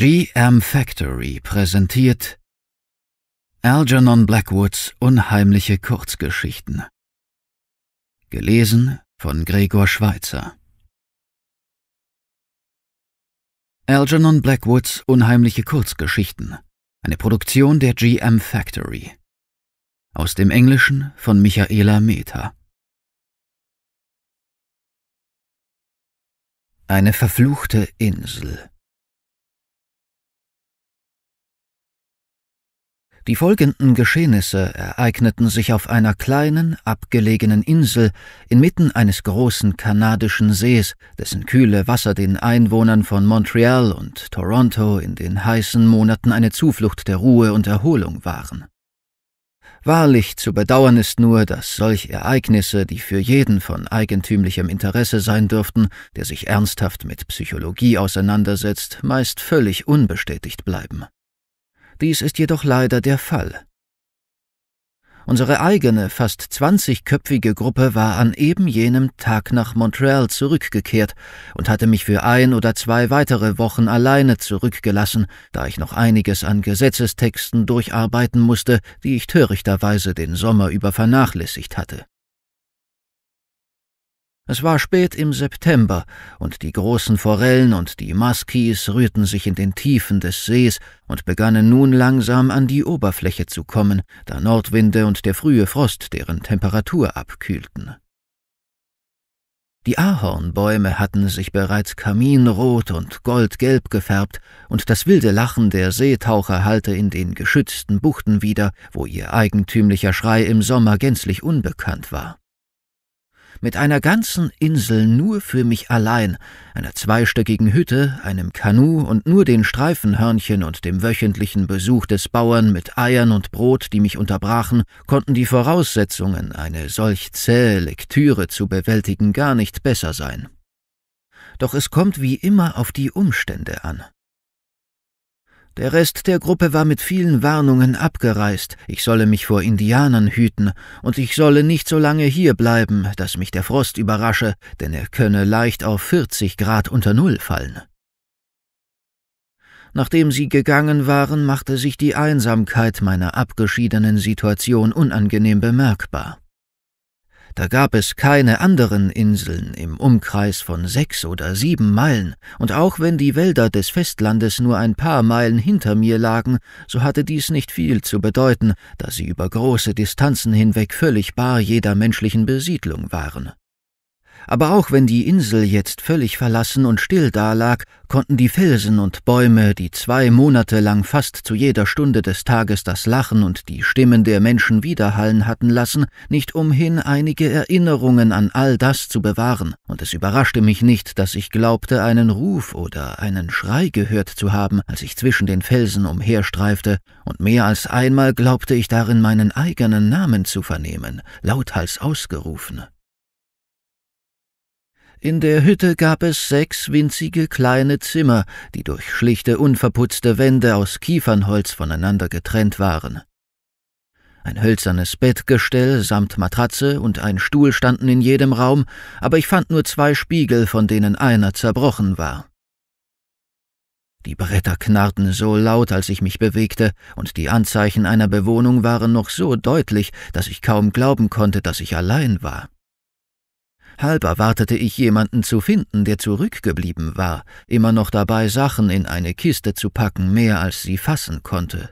GM Factory präsentiert Algernon Blackwoods Unheimliche Kurzgeschichten. Gelesen von Gregor Schweitzer. Algernon Blackwoods Unheimliche Kurzgeschichten. Eine Produktion der GM Factory. Aus dem Englischen von Michaela Meta. Eine verfluchte Insel. Die folgenden Geschehnisse ereigneten sich auf einer kleinen, abgelegenen Insel inmitten eines großen kanadischen Sees, dessen kühle Wasser den Einwohnern von Montreal und Toronto in den heißen Monaten eine Zuflucht der Ruhe und Erholung waren. Wahrlich zu bedauern ist nur, dass solch Ereignisse, die für jeden von eigentümlichem Interesse sein dürften, der sich ernsthaft mit Psychologie auseinandersetzt, meist völlig unbestätigt bleiben. Dies ist jedoch leider der Fall. Unsere eigene, fast zwanzigköpfige Gruppe war an eben jenem Tag nach Montreal zurückgekehrt und hatte mich für ein oder zwei weitere Wochen alleine zurückgelassen, da ich noch einiges an Gesetzestexten durcharbeiten musste, die ich törichterweise den Sommer über vernachlässigt hatte. Es war spät im September, und die großen Forellen und die Muskies rührten sich in den Tiefen des Sees und begannen nun langsam an die Oberfläche zu kommen, da Nordwinde und der frühe Frost deren Temperatur abkühlten. Die Ahornbäume hatten sich bereits kaminrot und goldgelb gefärbt, und das wilde Lachen der Seetaucher hallte in den geschützten Buchten wieder, wo ihr eigentümlicher Schrei im Sommer gänzlich unbekannt war mit einer ganzen Insel nur für mich allein, einer zweistöckigen Hütte, einem Kanu und nur den Streifenhörnchen und dem wöchentlichen Besuch des Bauern mit Eiern und Brot, die mich unterbrachen, konnten die Voraussetzungen, eine solch zähe Lektüre zu bewältigen, gar nicht besser sein. Doch es kommt wie immer auf die Umstände an. Der Rest der Gruppe war mit vielen Warnungen abgereist, ich solle mich vor Indianern hüten, und ich solle nicht so lange hier bleiben, dass mich der Frost überrasche, denn er könne leicht auf 40 Grad unter Null fallen. Nachdem sie gegangen waren, machte sich die Einsamkeit meiner abgeschiedenen Situation unangenehm bemerkbar. Da gab es keine anderen Inseln im Umkreis von sechs oder sieben Meilen, und auch wenn die Wälder des Festlandes nur ein paar Meilen hinter mir lagen, so hatte dies nicht viel zu bedeuten, da sie über große Distanzen hinweg völlig bar jeder menschlichen Besiedlung waren. Aber auch wenn die Insel jetzt völlig verlassen und still dalag, konnten die Felsen und Bäume, die zwei Monate lang fast zu jeder Stunde des Tages das Lachen und die Stimmen der Menschen widerhallen hatten lassen, nicht umhin, einige Erinnerungen an all das zu bewahren, und es überraschte mich nicht, dass ich glaubte, einen Ruf oder einen Schrei gehört zu haben, als ich zwischen den Felsen umherstreifte, und mehr als einmal glaubte ich darin meinen eigenen Namen zu vernehmen, lauthals ausgerufen. In der Hütte gab es sechs winzige kleine Zimmer, die durch schlichte, unverputzte Wände aus Kiefernholz voneinander getrennt waren. Ein hölzernes Bettgestell samt Matratze und ein Stuhl standen in jedem Raum, aber ich fand nur zwei Spiegel, von denen einer zerbrochen war. Die Bretter knarrten so laut, als ich mich bewegte, und die Anzeichen einer Bewohnung waren noch so deutlich, dass ich kaum glauben konnte, dass ich allein war. Halb erwartete ich jemanden zu finden, der zurückgeblieben war, immer noch dabei, Sachen in eine Kiste zu packen, mehr als sie fassen konnte.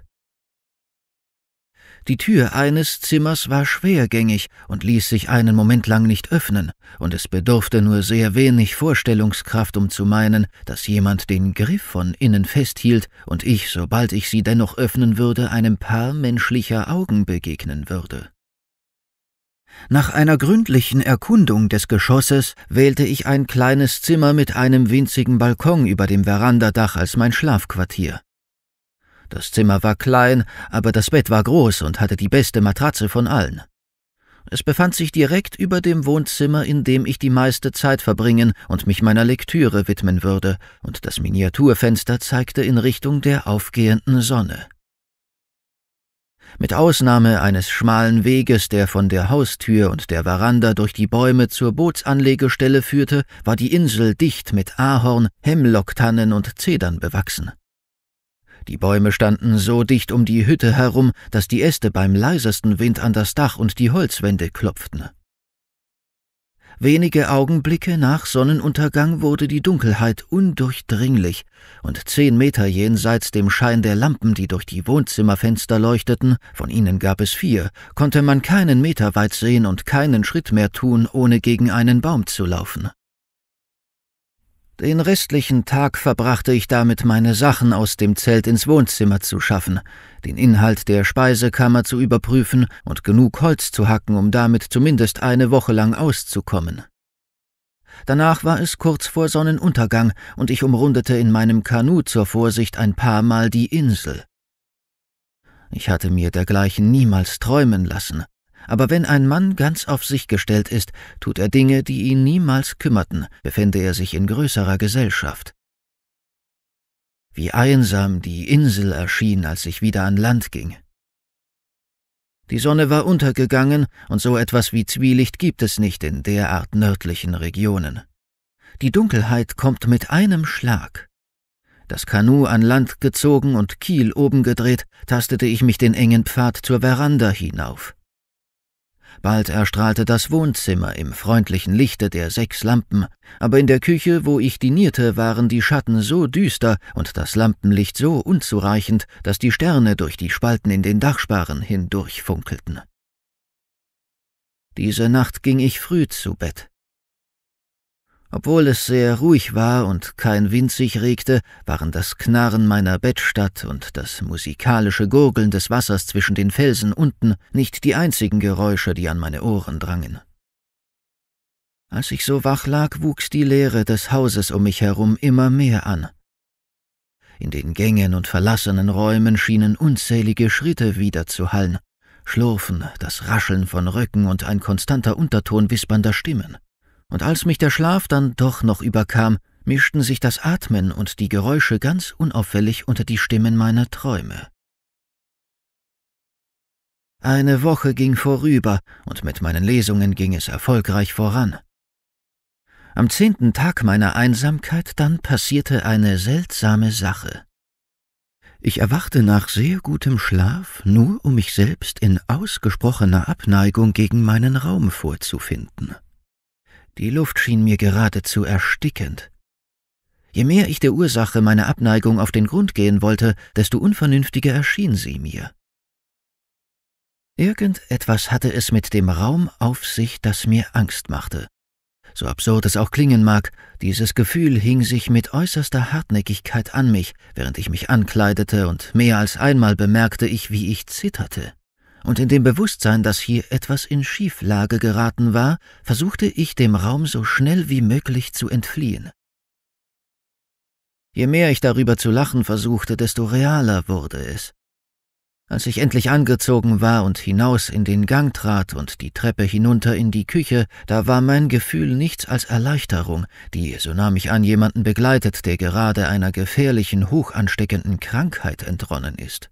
Die Tür eines Zimmers war schwergängig und ließ sich einen Moment lang nicht öffnen, und es bedurfte nur sehr wenig Vorstellungskraft, um zu meinen, dass jemand den Griff von innen festhielt und ich, sobald ich sie dennoch öffnen würde, einem Paar menschlicher Augen begegnen würde. Nach einer gründlichen Erkundung des Geschosses wählte ich ein kleines Zimmer mit einem winzigen Balkon über dem Verandadach als mein Schlafquartier. Das Zimmer war klein, aber das Bett war groß und hatte die beste Matratze von allen. Es befand sich direkt über dem Wohnzimmer, in dem ich die meiste Zeit verbringen und mich meiner Lektüre widmen würde, und das Miniaturfenster zeigte in Richtung der aufgehenden Sonne. Mit Ausnahme eines schmalen Weges, der von der Haustür und der Veranda durch die Bäume zur Bootsanlegestelle führte, war die Insel dicht mit Ahorn, Hemlocktannen und Zedern bewachsen. Die Bäume standen so dicht um die Hütte herum, dass die Äste beim leisesten Wind an das Dach und die Holzwände klopften. Wenige Augenblicke nach Sonnenuntergang wurde die Dunkelheit undurchdringlich, und zehn Meter jenseits dem Schein der Lampen, die durch die Wohnzimmerfenster leuchteten, von ihnen gab es vier, konnte man keinen Meter weit sehen und keinen Schritt mehr tun, ohne gegen einen Baum zu laufen. Den restlichen Tag verbrachte ich damit, meine Sachen aus dem Zelt ins Wohnzimmer zu schaffen, den Inhalt der Speisekammer zu überprüfen und genug Holz zu hacken, um damit zumindest eine Woche lang auszukommen. Danach war es kurz vor Sonnenuntergang, und ich umrundete in meinem Kanu zur Vorsicht ein paar Mal die Insel. Ich hatte mir dergleichen niemals träumen lassen, aber wenn ein Mann ganz auf sich gestellt ist, tut er Dinge, die ihn niemals kümmerten, befände er sich in größerer Gesellschaft. Wie einsam die Insel erschien, als ich wieder an Land ging. Die Sonne war untergegangen, und so etwas wie Zwielicht gibt es nicht in derart nördlichen Regionen. Die Dunkelheit kommt mit einem Schlag. Das Kanu an Land gezogen und Kiel oben gedreht, tastete ich mich den engen Pfad zur Veranda hinauf. Bald erstrahlte das Wohnzimmer im freundlichen Lichte der sechs Lampen, aber in der Küche, wo ich dinierte, waren die Schatten so düster und das Lampenlicht so unzureichend, dass die Sterne durch die Spalten in den Dachsparren hindurch funkelten. Diese Nacht ging ich früh zu Bett. Obwohl es sehr ruhig war und kein Wind sich regte, waren das Knarren meiner Bettstatt und das musikalische Gurgeln des Wassers zwischen den Felsen unten nicht die einzigen Geräusche, die an meine Ohren drangen. Als ich so wach lag, wuchs die Leere des Hauses um mich herum immer mehr an. In den Gängen und verlassenen Räumen schienen unzählige Schritte wiederzuhallen, Schlurfen, das Rascheln von Röcken und ein konstanter Unterton wispernder Stimmen und als mich der Schlaf dann doch noch überkam, mischten sich das Atmen und die Geräusche ganz unauffällig unter die Stimmen meiner Träume. Eine Woche ging vorüber, und mit meinen Lesungen ging es erfolgreich voran. Am zehnten Tag meiner Einsamkeit dann passierte eine seltsame Sache. Ich erwachte nach sehr gutem Schlaf, nur um mich selbst in ausgesprochener Abneigung gegen meinen Raum vorzufinden. Die Luft schien mir geradezu erstickend. Je mehr ich der Ursache meiner Abneigung auf den Grund gehen wollte, desto unvernünftiger erschien sie mir. Irgendetwas hatte es mit dem Raum auf sich, das mir Angst machte. So absurd es auch klingen mag, dieses Gefühl hing sich mit äußerster Hartnäckigkeit an mich, während ich mich ankleidete, und mehr als einmal bemerkte ich, wie ich zitterte und in dem Bewusstsein, dass hier etwas in Schieflage geraten war, versuchte ich dem Raum so schnell wie möglich zu entfliehen. Je mehr ich darüber zu lachen versuchte, desto realer wurde es. Als ich endlich angezogen war und hinaus in den Gang trat und die Treppe hinunter in die Küche, da war mein Gefühl nichts als Erleichterung, die, so nahm ich an, jemanden begleitet, der gerade einer gefährlichen, hochansteckenden Krankheit entronnen ist.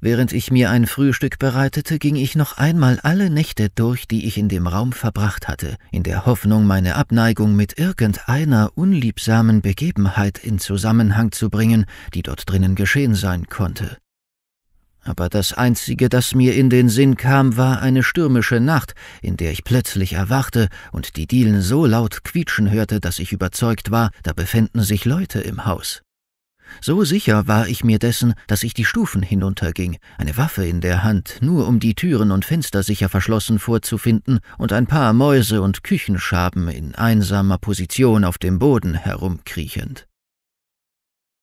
Während ich mir ein Frühstück bereitete, ging ich noch einmal alle Nächte durch, die ich in dem Raum verbracht hatte, in der Hoffnung, meine Abneigung mit irgendeiner unliebsamen Begebenheit in Zusammenhang zu bringen, die dort drinnen geschehen sein konnte. Aber das Einzige, das mir in den Sinn kam, war eine stürmische Nacht, in der ich plötzlich erwachte und die Dielen so laut quietschen hörte, dass ich überzeugt war, da befänden sich Leute im Haus. So sicher war ich mir dessen, dass ich die Stufen hinunterging, eine Waffe in der Hand, nur um die Türen und Fenster sicher verschlossen vorzufinden und ein paar Mäuse und Küchenschaben in einsamer Position auf dem Boden herumkriechend.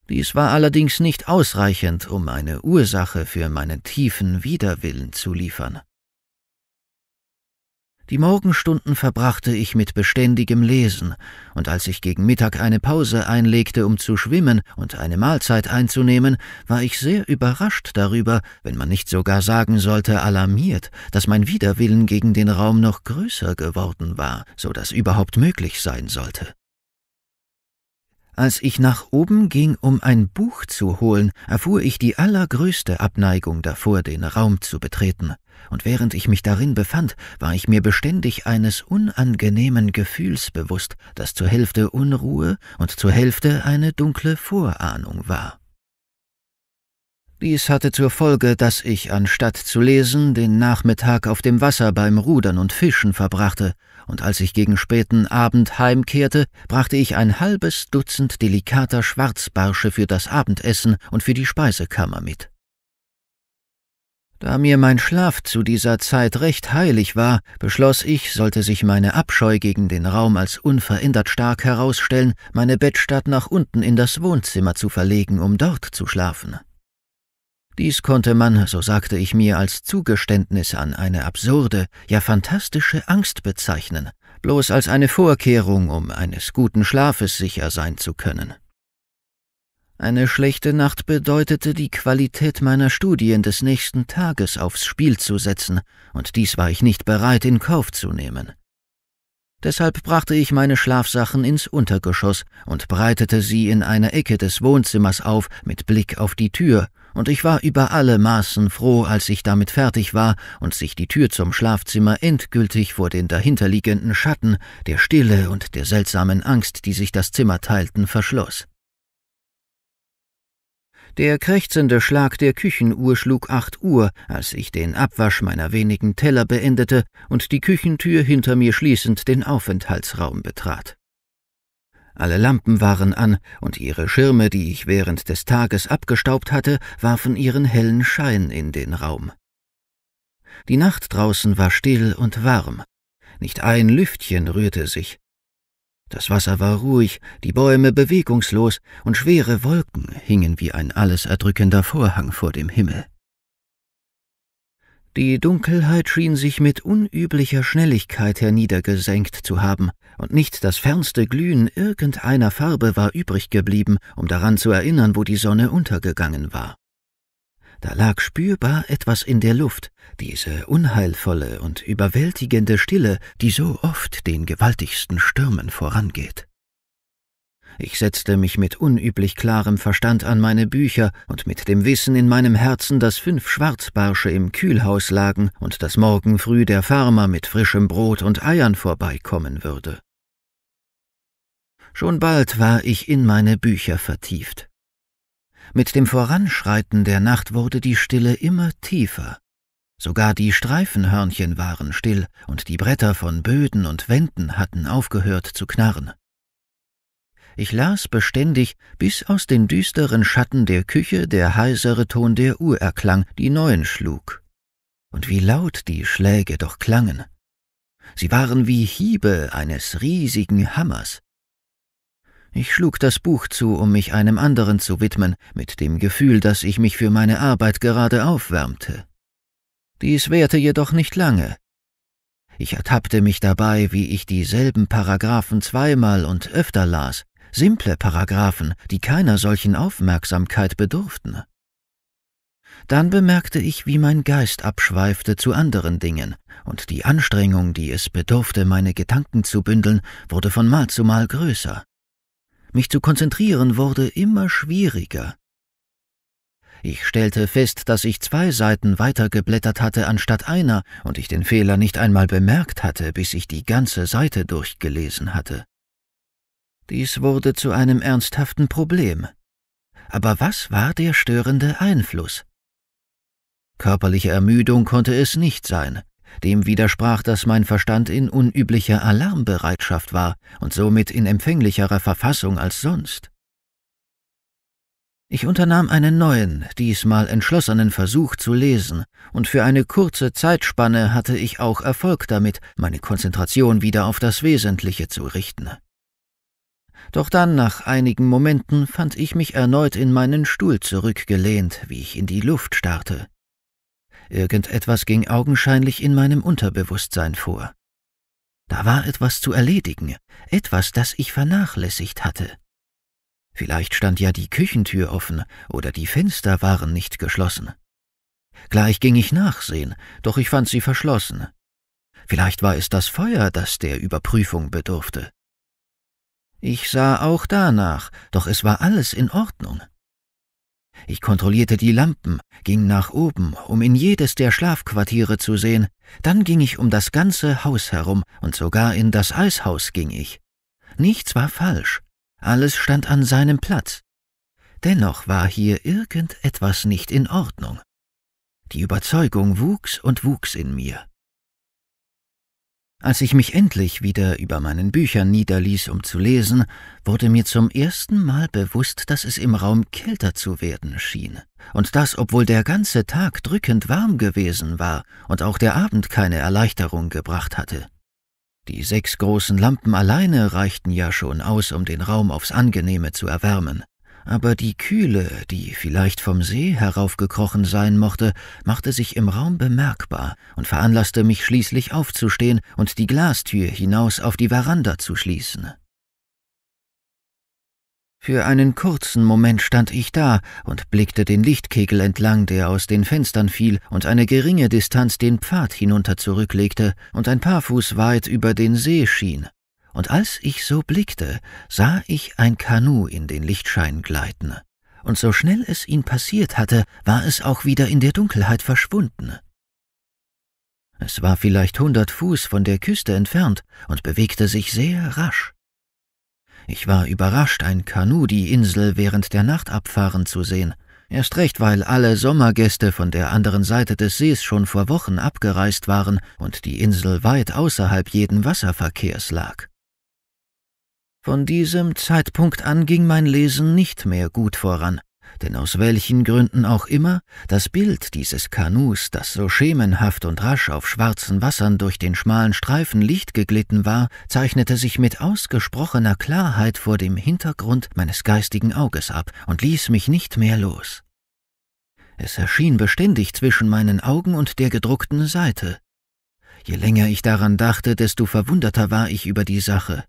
Dies war allerdings nicht ausreichend, um eine Ursache für meinen tiefen Widerwillen zu liefern. Die Morgenstunden verbrachte ich mit beständigem Lesen, und als ich gegen Mittag eine Pause einlegte, um zu schwimmen und eine Mahlzeit einzunehmen, war ich sehr überrascht darüber, wenn man nicht sogar sagen sollte alarmiert, dass mein Widerwillen gegen den Raum noch größer geworden war, so dass überhaupt möglich sein sollte. Als ich nach oben ging, um ein Buch zu holen, erfuhr ich die allergrößte Abneigung davor, den Raum zu betreten und während ich mich darin befand, war ich mir beständig eines unangenehmen Gefühls bewusst, das zur Hälfte Unruhe und zur Hälfte eine dunkle Vorahnung war. Dies hatte zur Folge, dass ich, anstatt zu lesen, den Nachmittag auf dem Wasser beim Rudern und Fischen verbrachte, und als ich gegen späten Abend heimkehrte, brachte ich ein halbes Dutzend delikater Schwarzbarsche für das Abendessen und für die Speisekammer mit. Da mir mein Schlaf zu dieser Zeit recht heilig war, beschloss ich, sollte sich meine Abscheu gegen den Raum als unverändert stark herausstellen, meine Bettstatt nach unten in das Wohnzimmer zu verlegen, um dort zu schlafen. Dies konnte man, so sagte ich mir, als Zugeständnis an eine absurde, ja fantastische Angst bezeichnen, bloß als eine Vorkehrung, um eines guten Schlafes sicher sein zu können. Eine schlechte Nacht bedeutete, die Qualität meiner Studien des nächsten Tages aufs Spiel zu setzen, und dies war ich nicht bereit in Kauf zu nehmen. Deshalb brachte ich meine Schlafsachen ins Untergeschoss und breitete sie in einer Ecke des Wohnzimmers auf mit Blick auf die Tür, und ich war über alle Maßen froh, als ich damit fertig war und sich die Tür zum Schlafzimmer endgültig vor den dahinterliegenden Schatten, der Stille und der seltsamen Angst, die sich das Zimmer teilten, verschloss. Der krächzende Schlag der Küchenuhr schlug acht Uhr, als ich den Abwasch meiner wenigen Teller beendete und die Küchentür hinter mir schließend den Aufenthaltsraum betrat. Alle Lampen waren an, und ihre Schirme, die ich während des Tages abgestaubt hatte, warfen ihren hellen Schein in den Raum. Die Nacht draußen war still und warm. Nicht ein Lüftchen rührte sich, das Wasser war ruhig, die Bäume bewegungslos und schwere Wolken hingen wie ein alles erdrückender Vorhang vor dem Himmel. Die Dunkelheit schien sich mit unüblicher Schnelligkeit herniedergesenkt zu haben, und nicht das fernste Glühen irgendeiner Farbe war übrig geblieben, um daran zu erinnern, wo die Sonne untergegangen war. Da lag spürbar etwas in der Luft, diese unheilvolle und überwältigende Stille, die so oft den gewaltigsten Stürmen vorangeht. Ich setzte mich mit unüblich klarem Verstand an meine Bücher und mit dem Wissen in meinem Herzen, dass fünf Schwarzbarsche im Kühlhaus lagen und dass morgen früh der Farmer mit frischem Brot und Eiern vorbeikommen würde. Schon bald war ich in meine Bücher vertieft. Mit dem Voranschreiten der Nacht wurde die Stille immer tiefer. Sogar die Streifenhörnchen waren still, und die Bretter von Böden und Wänden hatten aufgehört zu knarren. Ich las beständig, bis aus den düsteren Schatten der Küche der heisere Ton der Uhr erklang, die neuen schlug. Und wie laut die Schläge doch klangen. Sie waren wie Hiebe eines riesigen Hammers. Ich schlug das Buch zu, um mich einem anderen zu widmen, mit dem Gefühl, dass ich mich für meine Arbeit gerade aufwärmte. Dies währte jedoch nicht lange. Ich ertappte mich dabei, wie ich dieselben Paragraphen zweimal und öfter las, simple Paragraphen, die keiner solchen Aufmerksamkeit bedurften. Dann bemerkte ich, wie mein Geist abschweifte zu anderen Dingen, und die Anstrengung, die es bedurfte, meine Gedanken zu bündeln, wurde von Mal zu Mal größer. Mich zu konzentrieren wurde immer schwieriger. Ich stellte fest, dass ich zwei Seiten weitergeblättert hatte anstatt einer und ich den Fehler nicht einmal bemerkt hatte, bis ich die ganze Seite durchgelesen hatte. Dies wurde zu einem ernsthaften Problem. Aber was war der störende Einfluss? Körperliche Ermüdung konnte es nicht sein. Dem widersprach, dass mein Verstand in unüblicher Alarmbereitschaft war und somit in empfänglicherer Verfassung als sonst. Ich unternahm einen neuen, diesmal entschlossenen Versuch zu lesen, und für eine kurze Zeitspanne hatte ich auch Erfolg damit, meine Konzentration wieder auf das Wesentliche zu richten. Doch dann, nach einigen Momenten, fand ich mich erneut in meinen Stuhl zurückgelehnt, wie ich in die Luft starrte. Irgendetwas ging augenscheinlich in meinem Unterbewusstsein vor. Da war etwas zu erledigen, etwas, das ich vernachlässigt hatte. Vielleicht stand ja die Küchentür offen oder die Fenster waren nicht geschlossen. Gleich ging ich nachsehen, doch ich fand sie verschlossen. Vielleicht war es das Feuer, das der Überprüfung bedurfte. Ich sah auch danach, doch es war alles in Ordnung. Ich kontrollierte die Lampen, ging nach oben, um in jedes der Schlafquartiere zu sehen, dann ging ich um das ganze Haus herum und sogar in das Eishaus ging ich. Nichts war falsch, alles stand an seinem Platz. Dennoch war hier irgendetwas nicht in Ordnung. Die Überzeugung wuchs und wuchs in mir. Als ich mich endlich wieder über meinen Büchern niederließ, um zu lesen, wurde mir zum ersten Mal bewusst, dass es im Raum kälter zu werden schien, und das, obwohl der ganze Tag drückend warm gewesen war und auch der Abend keine Erleichterung gebracht hatte. Die sechs großen Lampen alleine reichten ja schon aus, um den Raum aufs angenehme zu erwärmen aber die Kühle, die vielleicht vom See heraufgekrochen sein mochte, machte sich im Raum bemerkbar und veranlasste mich schließlich aufzustehen und die Glastür hinaus auf die Veranda zu schließen. Für einen kurzen Moment stand ich da und blickte den Lichtkegel entlang, der aus den Fenstern fiel und eine geringe Distanz den Pfad hinunter zurücklegte und ein paar Fuß weit über den See schien, und als ich so blickte, sah ich ein Kanu in den Lichtschein gleiten, und so schnell es ihn passiert hatte, war es auch wieder in der Dunkelheit verschwunden. Es war vielleicht hundert Fuß von der Küste entfernt und bewegte sich sehr rasch. Ich war überrascht, ein Kanu die Insel während der Nacht abfahren zu sehen, erst recht, weil alle Sommergäste von der anderen Seite des Sees schon vor Wochen abgereist waren und die Insel weit außerhalb jeden Wasserverkehrs lag. Von diesem Zeitpunkt an ging mein Lesen nicht mehr gut voran, denn aus welchen Gründen auch immer, das Bild dieses Kanus, das so schemenhaft und rasch auf schwarzen Wassern durch den schmalen Streifen Licht geglitten war, zeichnete sich mit ausgesprochener Klarheit vor dem Hintergrund meines geistigen Auges ab und ließ mich nicht mehr los. Es erschien beständig zwischen meinen Augen und der gedruckten Seite. Je länger ich daran dachte, desto verwunderter war ich über die Sache.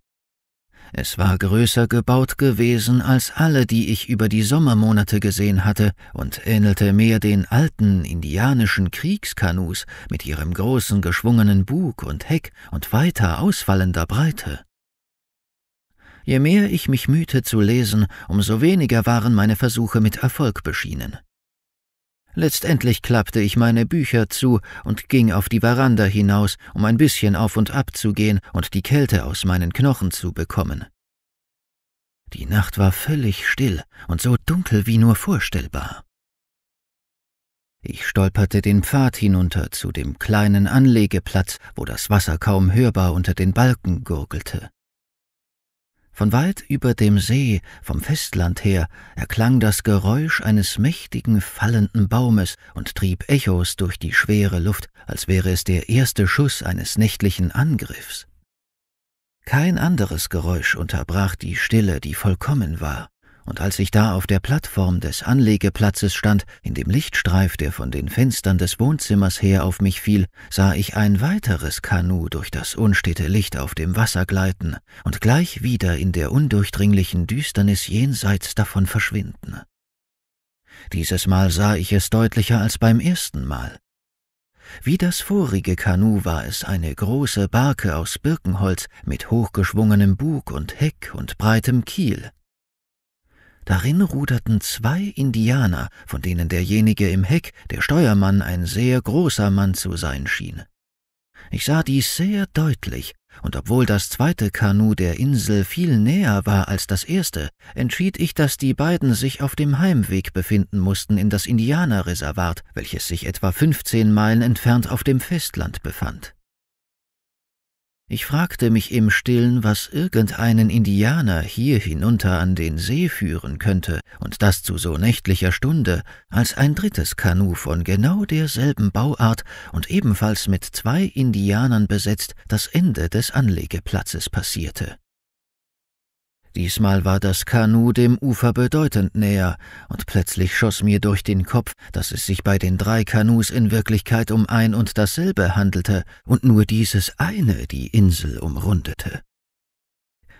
Es war größer gebaut gewesen als alle, die ich über die Sommermonate gesehen hatte, und ähnelte mehr den alten indianischen Kriegskanus mit ihrem großen geschwungenen Bug und Heck und weiter ausfallender Breite. Je mehr ich mich mühte zu lesen, umso weniger waren meine Versuche mit Erfolg beschienen. Letztendlich klappte ich meine Bücher zu und ging auf die Veranda hinaus, um ein bisschen auf und ab zu gehen und die Kälte aus meinen Knochen zu bekommen. Die Nacht war völlig still und so dunkel wie nur vorstellbar. Ich stolperte den Pfad hinunter zu dem kleinen Anlegeplatz, wo das Wasser kaum hörbar unter den Balken gurgelte. Von weit über dem See, vom Festland her, erklang das Geräusch eines mächtigen fallenden Baumes und trieb Echos durch die schwere Luft, als wäre es der erste Schuss eines nächtlichen Angriffs. Kein anderes Geräusch unterbrach die Stille, die vollkommen war und als ich da auf der Plattform des Anlegeplatzes stand, in dem Lichtstreif, der von den Fenstern des Wohnzimmers her auf mich fiel, sah ich ein weiteres Kanu durch das unstete Licht auf dem Wasser gleiten und gleich wieder in der undurchdringlichen Düsternis jenseits davon verschwinden. Dieses Mal sah ich es deutlicher als beim ersten Mal. Wie das vorige Kanu war es eine große Barke aus Birkenholz mit hochgeschwungenem Bug und Heck und breitem Kiel, Darin ruderten zwei Indianer, von denen derjenige im Heck, der Steuermann, ein sehr großer Mann zu sein schien. Ich sah dies sehr deutlich, und obwohl das zweite Kanu der Insel viel näher war als das erste, entschied ich, dass die beiden sich auf dem Heimweg befinden mussten in das Indianerreservat, welches sich etwa 15 Meilen entfernt auf dem Festland befand. Ich fragte mich im Stillen, was irgendeinen Indianer hier hinunter an den See führen könnte, und das zu so nächtlicher Stunde, als ein drittes Kanu von genau derselben Bauart und ebenfalls mit zwei Indianern besetzt das Ende des Anlegeplatzes passierte. Diesmal war das Kanu dem Ufer bedeutend näher, und plötzlich schoss mir durch den Kopf, dass es sich bei den drei Kanus in Wirklichkeit um ein und dasselbe handelte und nur dieses eine die Insel umrundete.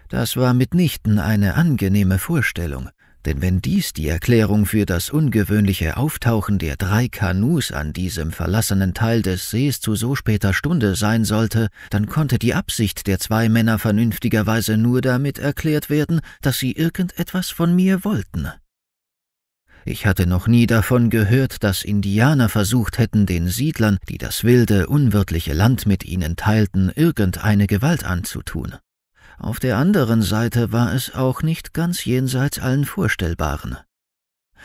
Das war mitnichten eine angenehme Vorstellung. Denn wenn dies die Erklärung für das ungewöhnliche Auftauchen der drei Kanus an diesem verlassenen Teil des Sees zu so später Stunde sein sollte, dann konnte die Absicht der zwei Männer vernünftigerweise nur damit erklärt werden, dass sie irgendetwas von mir wollten. Ich hatte noch nie davon gehört, dass Indianer versucht hätten, den Siedlern, die das wilde, unwirtliche Land mit ihnen teilten, irgendeine Gewalt anzutun. Auf der anderen Seite war es auch nicht ganz jenseits allen Vorstellbaren.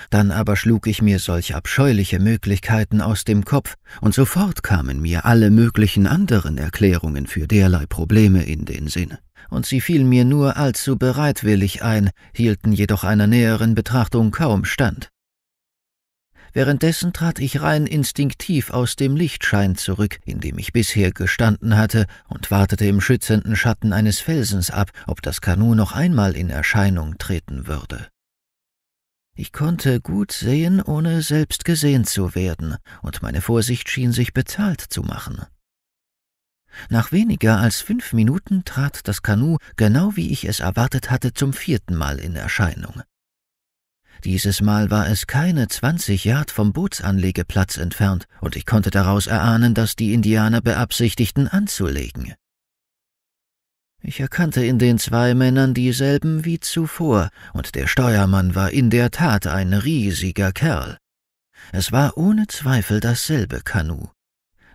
Dann aber schlug ich mir solch abscheuliche Möglichkeiten aus dem Kopf, und sofort kamen mir alle möglichen anderen Erklärungen für derlei Probleme in den Sinn, und sie fielen mir nur allzu bereitwillig ein, hielten jedoch einer näheren Betrachtung kaum stand. Währenddessen trat ich rein instinktiv aus dem Lichtschein zurück, in dem ich bisher gestanden hatte, und wartete im schützenden Schatten eines Felsens ab, ob das Kanu noch einmal in Erscheinung treten würde. Ich konnte gut sehen, ohne selbst gesehen zu werden, und meine Vorsicht schien sich bezahlt zu machen. Nach weniger als fünf Minuten trat das Kanu, genau wie ich es erwartet hatte, zum vierten Mal in Erscheinung. Dieses Mal war es keine 20 Yard vom Bootsanlegeplatz entfernt, und ich konnte daraus erahnen, dass die Indianer beabsichtigten anzulegen. Ich erkannte in den zwei Männern dieselben wie zuvor, und der Steuermann war in der Tat ein riesiger Kerl. Es war ohne Zweifel dasselbe Kanu.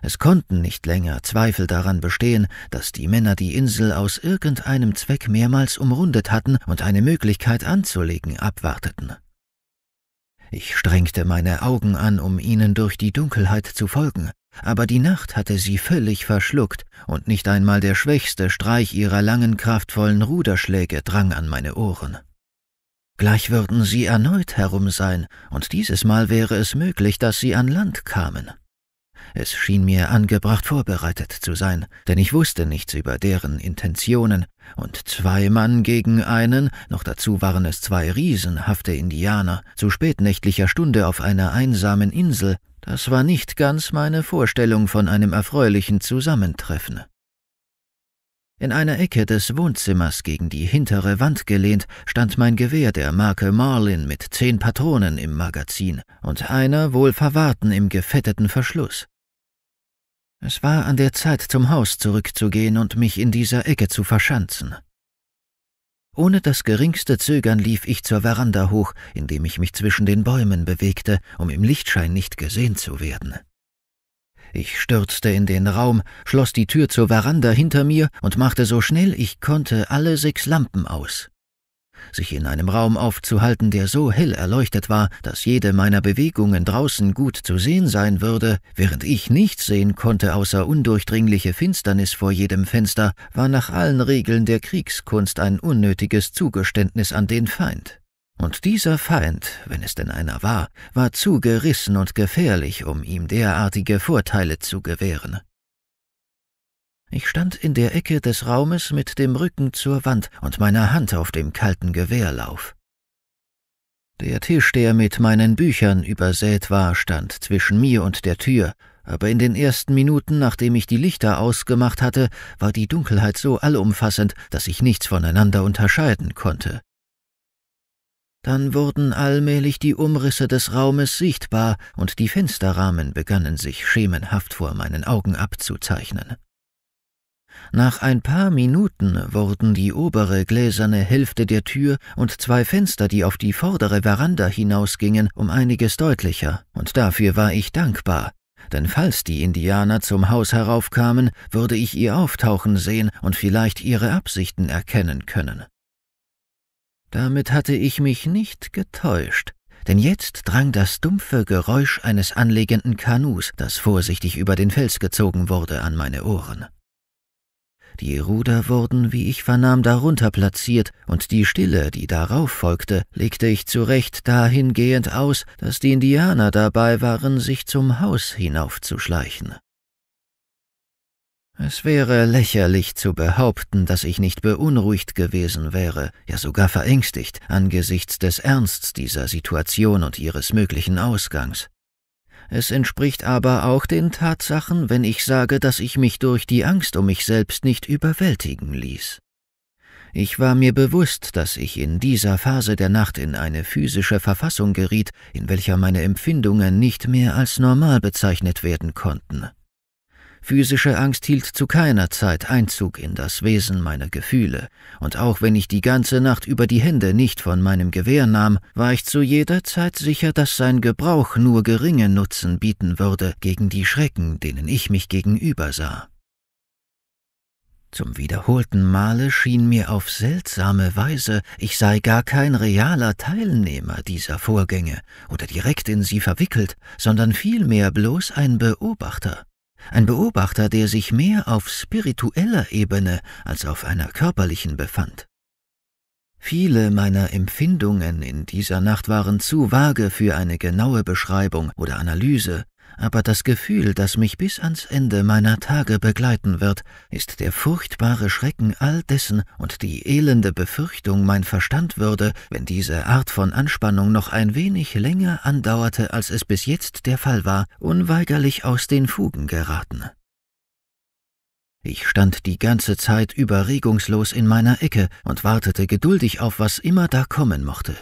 Es konnten nicht länger Zweifel daran bestehen, dass die Männer die Insel aus irgendeinem Zweck mehrmals umrundet hatten und eine Möglichkeit anzulegen abwarteten. Ich strengte meine Augen an, um ihnen durch die Dunkelheit zu folgen, aber die Nacht hatte sie völlig verschluckt, und nicht einmal der schwächste Streich ihrer langen, kraftvollen Ruderschläge drang an meine Ohren. Gleich würden sie erneut herum sein, und dieses Mal wäre es möglich, dass sie an Land kamen. Es schien mir angebracht vorbereitet zu sein, denn ich wusste nichts über deren Intentionen, und zwei Mann gegen einen, noch dazu waren es zwei riesenhafte Indianer, zu spätnächtlicher Stunde auf einer einsamen Insel, das war nicht ganz meine Vorstellung von einem erfreulichen Zusammentreffen. In einer Ecke des Wohnzimmers gegen die hintere Wand gelehnt stand mein Gewehr der Marke Marlin mit zehn Patronen im Magazin und einer wohlverwahrten im gefetteten Verschluss. Es war an der Zeit, zum Haus zurückzugehen und mich in dieser Ecke zu verschanzen. Ohne das geringste Zögern lief ich zur Veranda hoch, indem ich mich zwischen den Bäumen bewegte, um im Lichtschein nicht gesehen zu werden. Ich stürzte in den Raum, schloss die Tür zur Veranda hinter mir und machte so schnell ich konnte alle sechs Lampen aus sich in einem Raum aufzuhalten, der so hell erleuchtet war, dass jede meiner Bewegungen draußen gut zu sehen sein würde, während ich nichts sehen konnte außer undurchdringliche Finsternis vor jedem Fenster, war nach allen Regeln der Kriegskunst ein unnötiges Zugeständnis an den Feind. Und dieser Feind, wenn es denn einer war, war zu gerissen und gefährlich, um ihm derartige Vorteile zu gewähren. Ich stand in der Ecke des Raumes mit dem Rücken zur Wand und meiner Hand auf dem kalten Gewehrlauf. Der Tisch, der mit meinen Büchern übersät war, stand zwischen mir und der Tür, aber in den ersten Minuten, nachdem ich die Lichter ausgemacht hatte, war die Dunkelheit so allumfassend, dass ich nichts voneinander unterscheiden konnte. Dann wurden allmählich die Umrisse des Raumes sichtbar und die Fensterrahmen begannen sich schemenhaft vor meinen Augen abzuzeichnen. Nach ein paar Minuten wurden die obere gläserne Hälfte der Tür und zwei Fenster, die auf die vordere Veranda hinausgingen, um einiges deutlicher, und dafür war ich dankbar, denn falls die Indianer zum Haus heraufkamen, würde ich ihr auftauchen sehen und vielleicht ihre Absichten erkennen können. Damit hatte ich mich nicht getäuscht, denn jetzt drang das dumpfe Geräusch eines anlegenden Kanus, das vorsichtig über den Fels gezogen wurde, an meine Ohren. Die Ruder wurden, wie ich vernahm, darunter platziert, und die Stille, die darauf folgte, legte ich zurecht dahingehend aus, dass die Indianer dabei waren, sich zum Haus hinaufzuschleichen. Es wäre lächerlich zu behaupten, dass ich nicht beunruhigt gewesen wäre, ja sogar verängstigt angesichts des Ernsts dieser Situation und ihres möglichen Ausgangs. Es entspricht aber auch den Tatsachen, wenn ich sage, dass ich mich durch die Angst um mich selbst nicht überwältigen ließ. Ich war mir bewusst, dass ich in dieser Phase der Nacht in eine physische Verfassung geriet, in welcher meine Empfindungen nicht mehr als normal bezeichnet werden konnten. Physische Angst hielt zu keiner Zeit Einzug in das Wesen meiner Gefühle, und auch wenn ich die ganze Nacht über die Hände nicht von meinem Gewehr nahm, war ich zu jeder Zeit sicher, dass sein Gebrauch nur geringen Nutzen bieten würde gegen die Schrecken, denen ich mich gegenüber sah. Zum wiederholten Male schien mir auf seltsame Weise, ich sei gar kein realer Teilnehmer dieser Vorgänge oder direkt in sie verwickelt, sondern vielmehr bloß ein Beobachter, ein Beobachter, der sich mehr auf spiritueller Ebene als auf einer körperlichen befand. Viele meiner Empfindungen in dieser Nacht waren zu vage für eine genaue Beschreibung oder Analyse, aber das Gefühl, das mich bis ans Ende meiner Tage begleiten wird, ist der furchtbare Schrecken all dessen und die elende Befürchtung, mein Verstand würde, wenn diese Art von Anspannung noch ein wenig länger andauerte, als es bis jetzt der Fall war, unweigerlich aus den Fugen geraten. Ich stand die ganze Zeit überregungslos in meiner Ecke und wartete geduldig auf, was immer da kommen mochte.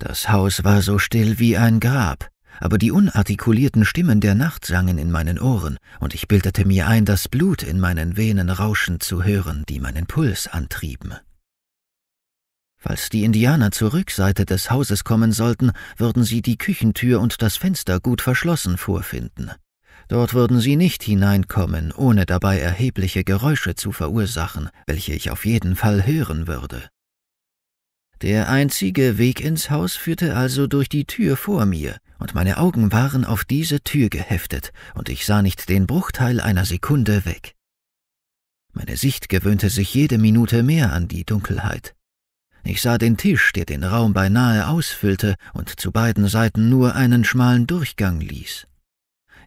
Das Haus war so still wie ein Grab, aber die unartikulierten Stimmen der Nacht sangen in meinen Ohren, und ich bildete mir ein, das Blut in meinen Venen rauschen zu hören, die meinen Puls antrieben. Falls die Indianer zur Rückseite des Hauses kommen sollten, würden sie die Küchentür und das Fenster gut verschlossen vorfinden. Dort würden sie nicht hineinkommen, ohne dabei erhebliche Geräusche zu verursachen, welche ich auf jeden Fall hören würde. Der einzige Weg ins Haus führte also durch die Tür vor mir, und meine Augen waren auf diese Tür geheftet, und ich sah nicht den Bruchteil einer Sekunde weg. Meine Sicht gewöhnte sich jede Minute mehr an die Dunkelheit. Ich sah den Tisch, der den Raum beinahe ausfüllte und zu beiden Seiten nur einen schmalen Durchgang ließ.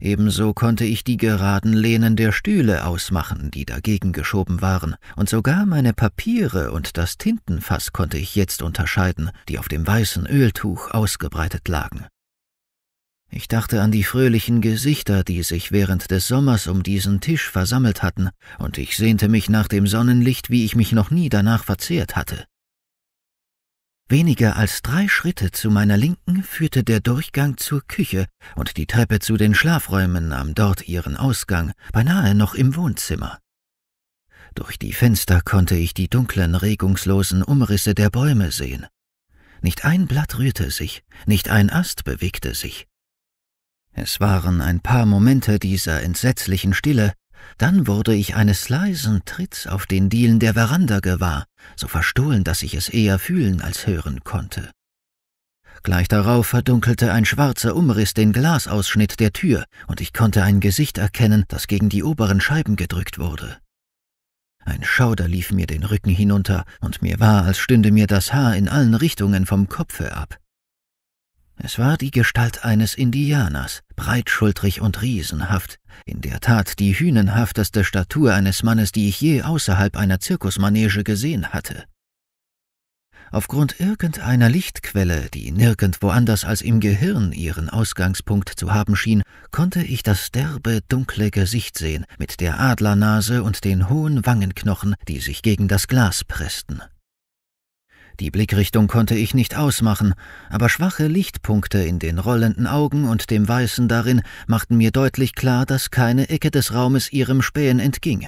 Ebenso konnte ich die geraden Lehnen der Stühle ausmachen, die dagegen geschoben waren, und sogar meine Papiere und das Tintenfass konnte ich jetzt unterscheiden, die auf dem weißen Öltuch ausgebreitet lagen. Ich dachte an die fröhlichen Gesichter, die sich während des Sommers um diesen Tisch versammelt hatten, und ich sehnte mich nach dem Sonnenlicht, wie ich mich noch nie danach verzehrt hatte. Weniger als drei Schritte zu meiner Linken führte der Durchgang zur Küche und die Treppe zu den Schlafräumen nahm dort ihren Ausgang, beinahe noch im Wohnzimmer. Durch die Fenster konnte ich die dunklen, regungslosen Umrisse der Bäume sehen. Nicht ein Blatt rührte sich, nicht ein Ast bewegte sich. Es waren ein paar Momente dieser entsetzlichen Stille, dann wurde ich eines leisen Tritts auf den Dielen der Veranda gewahr, so verstohlen, dass ich es eher fühlen als hören konnte. Gleich darauf verdunkelte ein schwarzer Umriss den Glasausschnitt der Tür, und ich konnte ein Gesicht erkennen, das gegen die oberen Scheiben gedrückt wurde. Ein Schauder lief mir den Rücken hinunter, und mir war, als stünde mir das Haar in allen Richtungen vom Kopfe ab. Es war die Gestalt eines Indianers, breitschultrig und riesenhaft, in der Tat die hünenhafteste Statur eines Mannes, die ich je außerhalb einer Zirkusmanege gesehen hatte. Aufgrund irgendeiner Lichtquelle, die nirgendwo anders als im Gehirn ihren Ausgangspunkt zu haben schien, konnte ich das derbe, dunkle Gesicht sehen, mit der Adlernase und den hohen Wangenknochen, die sich gegen das Glas pressten. Die Blickrichtung konnte ich nicht ausmachen, aber schwache Lichtpunkte in den rollenden Augen und dem Weißen darin machten mir deutlich klar, dass keine Ecke des Raumes ihrem Spähen entging.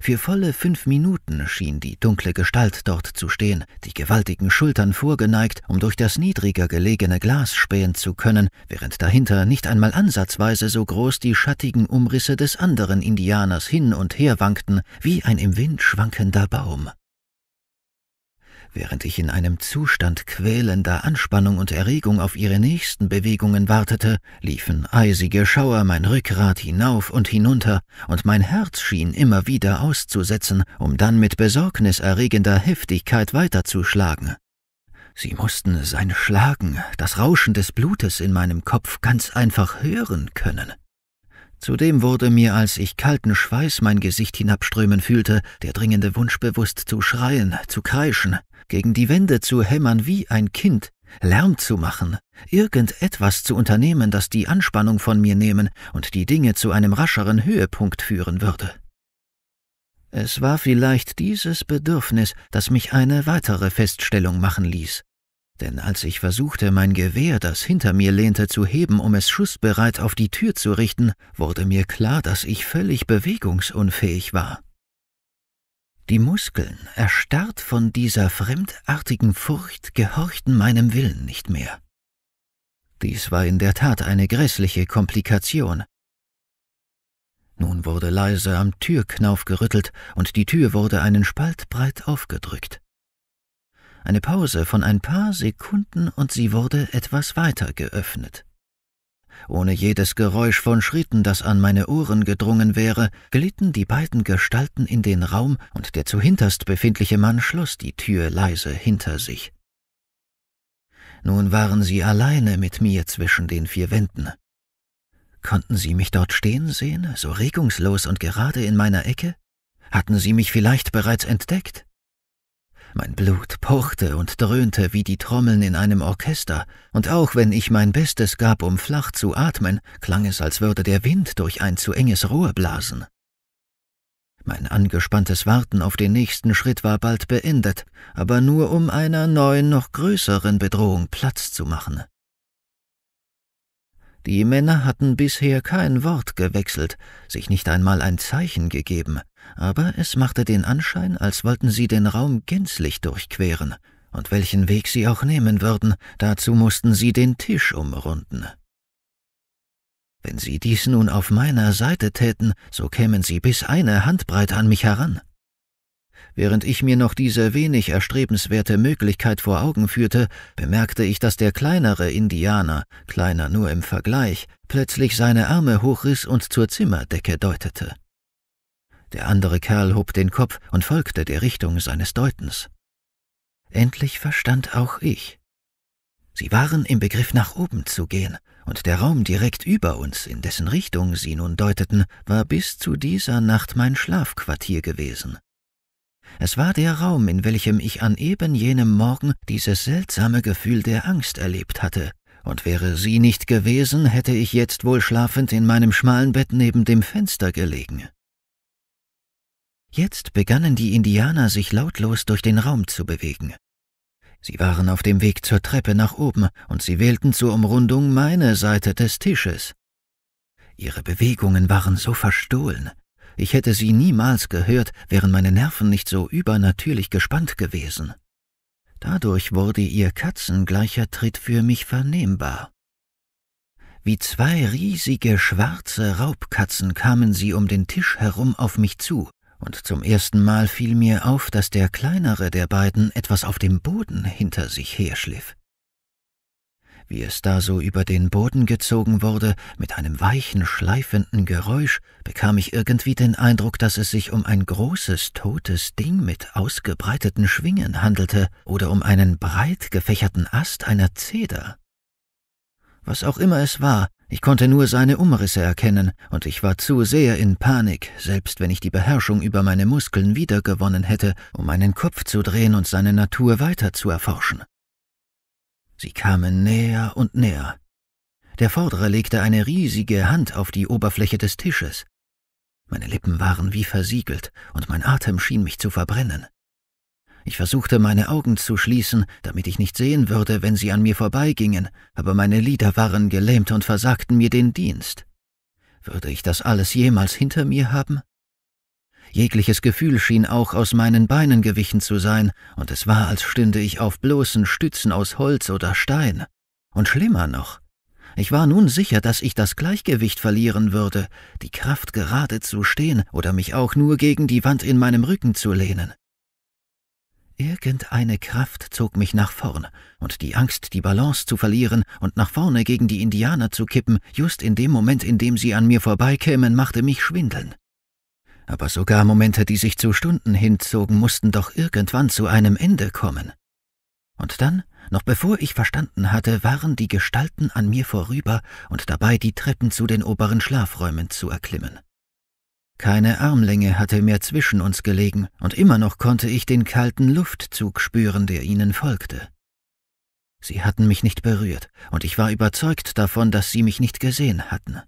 Für volle fünf Minuten schien die dunkle Gestalt dort zu stehen, die gewaltigen Schultern vorgeneigt, um durch das niedriger gelegene Glas spähen zu können, während dahinter nicht einmal ansatzweise so groß die schattigen Umrisse des anderen Indianers hin und her wankten, wie ein im Wind schwankender Baum. Während ich in einem Zustand quälender Anspannung und Erregung auf ihre nächsten Bewegungen wartete, liefen eisige Schauer mein Rückgrat hinauf und hinunter, und mein Herz schien immer wieder auszusetzen, um dann mit besorgniserregender Heftigkeit weiterzuschlagen. Sie mussten sein Schlagen, das Rauschen des Blutes in meinem Kopf ganz einfach hören können. Zudem wurde mir, als ich kalten Schweiß mein Gesicht hinabströmen fühlte, der dringende Wunsch bewusst zu schreien, zu kreischen, gegen die Wände zu hämmern wie ein Kind, Lärm zu machen, irgendetwas zu unternehmen, das die Anspannung von mir nehmen und die Dinge zu einem rascheren Höhepunkt führen würde. Es war vielleicht dieses Bedürfnis, das mich eine weitere Feststellung machen ließ. Denn als ich versuchte, mein Gewehr, das hinter mir lehnte, zu heben, um es schussbereit auf die Tür zu richten, wurde mir klar, dass ich völlig bewegungsunfähig war. Die Muskeln, erstarrt von dieser fremdartigen Furcht, gehorchten meinem Willen nicht mehr. Dies war in der Tat eine grässliche Komplikation. Nun wurde leise am Türknauf gerüttelt und die Tür wurde einen Spalt breit aufgedrückt. Eine Pause von ein paar Sekunden und sie wurde etwas weiter geöffnet. Ohne jedes Geräusch von Schritten, das an meine Ohren gedrungen wäre, glitten die beiden Gestalten in den Raum, und der zuhinterst befindliche Mann schloss die Tür leise hinter sich. Nun waren sie alleine mit mir zwischen den vier Wänden. Konnten sie mich dort stehen sehen, so regungslos und gerade in meiner Ecke? Hatten sie mich vielleicht bereits entdeckt? Mein Blut pochte und dröhnte wie die Trommeln in einem Orchester, und auch wenn ich mein Bestes gab, um flach zu atmen, klang es, als würde der Wind durch ein zu enges Rohr blasen. Mein angespanntes Warten auf den nächsten Schritt war bald beendet, aber nur um einer neuen, noch größeren Bedrohung Platz zu machen. Die Männer hatten bisher kein Wort gewechselt, sich nicht einmal ein Zeichen gegeben, aber es machte den Anschein, als wollten sie den Raum gänzlich durchqueren, und welchen Weg sie auch nehmen würden, dazu mussten sie den Tisch umrunden. Wenn sie dies nun auf meiner Seite täten, so kämen sie bis eine Handbreite an mich heran. Während ich mir noch diese wenig erstrebenswerte Möglichkeit vor Augen führte, bemerkte ich, dass der kleinere Indianer, kleiner nur im Vergleich, plötzlich seine Arme hochriss und zur Zimmerdecke deutete. Der andere Kerl hob den Kopf und folgte der Richtung seines Deutens. Endlich verstand auch ich. Sie waren im Begriff, nach oben zu gehen, und der Raum direkt über uns, in dessen Richtung sie nun deuteten, war bis zu dieser Nacht mein Schlafquartier gewesen. Es war der Raum, in welchem ich an eben jenem Morgen dieses seltsame Gefühl der Angst erlebt hatte, und wäre sie nicht gewesen, hätte ich jetzt wohl schlafend in meinem schmalen Bett neben dem Fenster gelegen. Jetzt begannen die Indianer sich lautlos durch den Raum zu bewegen. Sie waren auf dem Weg zur Treppe nach oben, und sie wählten zur Umrundung meine Seite des Tisches. Ihre Bewegungen waren so verstohlen, ich hätte sie niemals gehört, wären meine Nerven nicht so übernatürlich gespannt gewesen. Dadurch wurde ihr katzengleicher Tritt für mich vernehmbar. Wie zwei riesige schwarze Raubkatzen kamen sie um den Tisch herum auf mich zu, und zum ersten Mal fiel mir auf, dass der kleinere der beiden etwas auf dem Boden hinter sich herschliff wie es da so über den Boden gezogen wurde, mit einem weichen, schleifenden Geräusch, bekam ich irgendwie den Eindruck, dass es sich um ein großes, totes Ding mit ausgebreiteten Schwingen handelte oder um einen breit gefächerten Ast einer Zeder. Was auch immer es war, ich konnte nur seine Umrisse erkennen, und ich war zu sehr in Panik, selbst wenn ich die Beherrschung über meine Muskeln wiedergewonnen hätte, um meinen Kopf zu drehen und seine Natur weiter zu erforschen. Sie kamen näher und näher. Der Vordere legte eine riesige Hand auf die Oberfläche des Tisches. Meine Lippen waren wie versiegelt und mein Atem schien mich zu verbrennen. Ich versuchte, meine Augen zu schließen, damit ich nicht sehen würde, wenn sie an mir vorbeigingen, aber meine Lieder waren gelähmt und versagten mir den Dienst. Würde ich das alles jemals hinter mir haben? Jegliches Gefühl schien auch aus meinen Beinen gewichen zu sein, und es war, als stünde ich auf bloßen Stützen aus Holz oder Stein. Und schlimmer noch, ich war nun sicher, dass ich das Gleichgewicht verlieren würde, die Kraft gerade zu stehen oder mich auch nur gegen die Wand in meinem Rücken zu lehnen. Irgendeine Kraft zog mich nach vorn, und die Angst, die Balance zu verlieren und nach vorne gegen die Indianer zu kippen, just in dem Moment, in dem sie an mir vorbeikämen, machte mich schwindeln aber sogar Momente, die sich zu Stunden hinzogen, mussten doch irgendwann zu einem Ende kommen. Und dann, noch bevor ich verstanden hatte, waren die Gestalten an mir vorüber und dabei die Treppen zu den oberen Schlafräumen zu erklimmen. Keine Armlänge hatte mehr zwischen uns gelegen, und immer noch konnte ich den kalten Luftzug spüren, der ihnen folgte. Sie hatten mich nicht berührt, und ich war überzeugt davon, dass sie mich nicht gesehen hatten.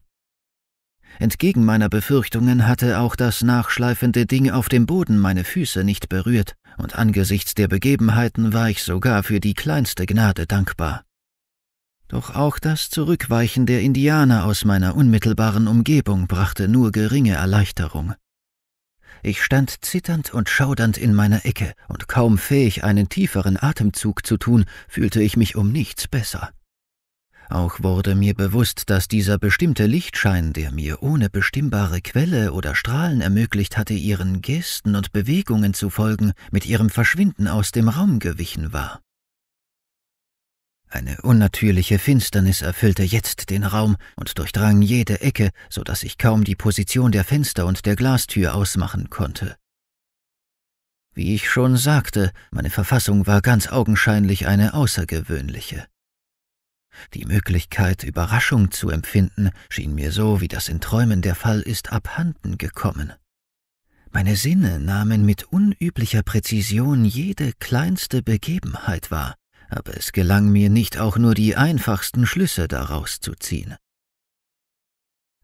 Entgegen meiner Befürchtungen hatte auch das nachschleifende Ding auf dem Boden meine Füße nicht berührt, und angesichts der Begebenheiten war ich sogar für die kleinste Gnade dankbar. Doch auch das Zurückweichen der Indianer aus meiner unmittelbaren Umgebung brachte nur geringe Erleichterung. Ich stand zitternd und schaudernd in meiner Ecke, und kaum fähig, einen tieferen Atemzug zu tun, fühlte ich mich um nichts besser. Auch wurde mir bewusst, dass dieser bestimmte Lichtschein, der mir ohne bestimmbare Quelle oder Strahlen ermöglicht hatte, ihren Gesten und Bewegungen zu folgen, mit ihrem Verschwinden aus dem Raum gewichen war. Eine unnatürliche Finsternis erfüllte jetzt den Raum und durchdrang jede Ecke, so dass ich kaum die Position der Fenster und der Glastür ausmachen konnte. Wie ich schon sagte, meine Verfassung war ganz augenscheinlich eine außergewöhnliche. Die Möglichkeit, Überraschung zu empfinden, schien mir so, wie das in Träumen der Fall ist, abhanden gekommen. Meine Sinne nahmen mit unüblicher Präzision jede kleinste Begebenheit wahr, aber es gelang mir nicht auch nur die einfachsten Schlüsse daraus zu ziehen.